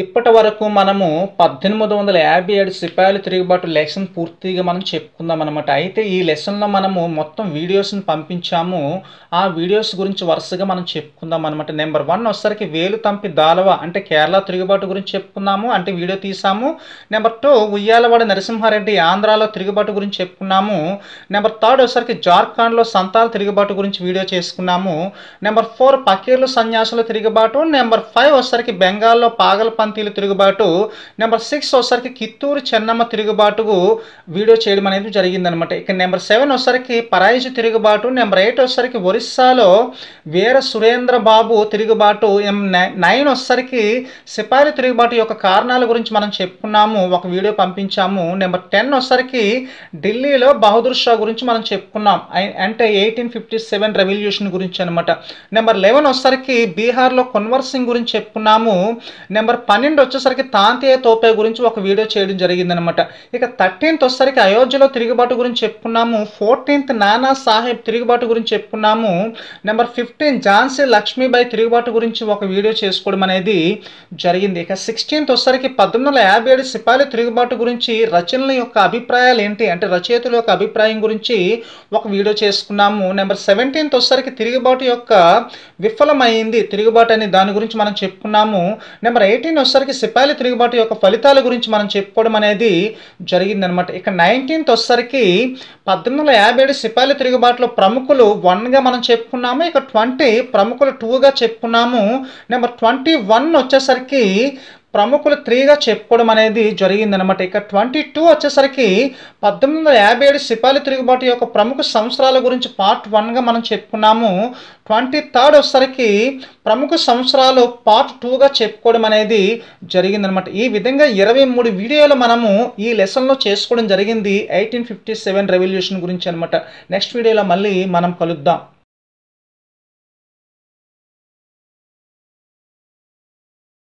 ఇప్పటి వరకు మనము పద్దెనిమిది వందల యాభై ఏడు సిపాయిలు తిరుగుబాటు లెసన్ పూర్తిగా మనం చెప్పుకుందాం అనమాట అయితే ఈ లెసన్లో మనము మొత్తం వీడియోస్ని పంపించాము ఆ వీడియోస్ గురించి వరుసగా మనం చెప్పుకుందాం అనమాట నెంబర్ వన్ ఒకసారికి వేలు తంపి దాలవ అంటే కేరళ తిరుగుబాటు గురించి చెప్పుకున్నాము అంటే వీడియో తీసాము నెంబర్ టూ ఉయ్యాలవాడ నరసింహారెడ్డి ఆంధ్రాలో తిరుగుబాటు గురించి చెప్పుకున్నాము నెంబర్ థర్డ్ ఒకసారికి జార్ఖండ్లో సంతాల తిరుగుబాటు గురించి వీడియో చేసుకున్నాము నెంబర్ ఫోర్ పకీర్లు సన్యాసుల తిరుగుబాటు నెంబర్ ఫైవ్ ఒకసారికి బెంగాల్లో పాగల పంతీల తిరుగుబాటు నెంబర్ సిక్స్ వచ్చేసరికి కిత్తూరు చెన్నమ్మ తిరుగుబాటుకు వీడియో చేయడం అనేది జరిగిందనమాట ఇక నెంబర్ సెవెన్ వచ్చేసరికి పరాయిజు తిరుగుబాటు నెంబర్ ఎయిట్ వచ్చేసరికి ఒరిస్సాలో వీర సురేంద్ర బాబు తిరుగుబాటు నైన్ వచ్చేసరికి సిపాయి తిరుగుబాటు యొక్క కారణాల గురించి మనం చెప్పుకున్నాము ఒక వీడియో పంపించాము నెంబర్ టెన్ వచ్చేసరికి ఢిల్లీలో బహదూర్ షా గురించి మనం చెప్పుకున్నాం అంటే ఎయిటీన్ ఫిఫ్టీ సెవెన్ రెవల్యూషన్ గురించి అనమాట నెంబర్ లెవెన్ వచ్చేసరికి బీహార్లో కొన్వర్ సింగ్ గురించి చెప్పుకున్నాము నెంబర్ పన్నెండు వచ్చేసరికి తాంతియ తోపే గురించి ఒక వీడియో చేయడం జరిగిందనమాట ఇక థర్టీన్త్ వచ్చేసరికి అయోధ్యలో తిరుగుబాటు గురించి చెప్పుకున్నాము ఫోర్టీన్త్ నానా సాహెబ్ తిరుగుబాటు గురించి చెప్పుకున్నాము నెంబర్ ఫిఫ్టీన్ ఝాన్సీ లక్ష్మీబాయి తిరుగుబాటు గురించి ఒక వీడియో చేసుకోవడం అనేది జరిగింది ఇక సిక్స్టీన్త్ వచ్చేసరికి పద్దెనిమిది వందల యాభై ఏడు సిపాలి తిరుగుబాటు గురించి రచనల యొక్క అభిప్రాయాలు ఏంటి అంటే రచయితల యొక్క అభిప్రాయం గురించి ఒక వీడియో చేసుకున్నాము నెంబర్ సెవెంటీన్త్ వచ్చేసరికి తిరుగుబాటు యొక్క విఫలమైంది తిరుగుబాటు అనే దాని గురించి మనం చెప్పుకున్నాము నెంబర్ ఎయిటీన్ వచ్చేసరికి సిపాయిల తిరుగుబాటు యొక్క ఫలితాల గురించి మనం చెప్పుకోవడం అనేది జరిగిందనమాట ఇక నైన్టీన్త్ వచ్చేసరికి పద్దెనిమిది వందల యాభై ఏడు సిపాయిల తిరుగుబాటులో ప్రముఖులు వన్గా మనం చెప్పుకున్నాము ఇక ట్వంటీ ప్రముఖులు టూగా చెప్పుకున్నాము నెంబర్ ట్వంటీ వన్ వచ్చేసరికి ప్రముఖులు త్రీగా చెప్పుకోవడం అనేది జరిగిందనమాట ఇక ట్వంటీ టూ వచ్చేసరికి పద్దెనిమిది వందల యాభై ఏడు సిపాలి తిరుగుబాటు యొక్క ప్రముఖ సంవత్సరాల గురించి పార్ట్ వన్గా మనం చెప్పుకున్నాము ట్వంటీ థర్డ్ వచ్చేసరికి ప్రముఖ సంవత్సరాలు పార్ట్ టూగా చెప్పుకోవడం అనేది జరిగింది అనమాట ఈ విధంగా ఇరవై మూడు వీడియోలు మనము ఈ లెసన్లో చేసుకోవడం జరిగింది ఎయిటీన్ ఫిఫ్టీ సెవెన్ రెవల్యూషన్ గురించి అనమాట నెక్స్ట్ వీడియోలో మళ్ళీ మనం కలుద్దాం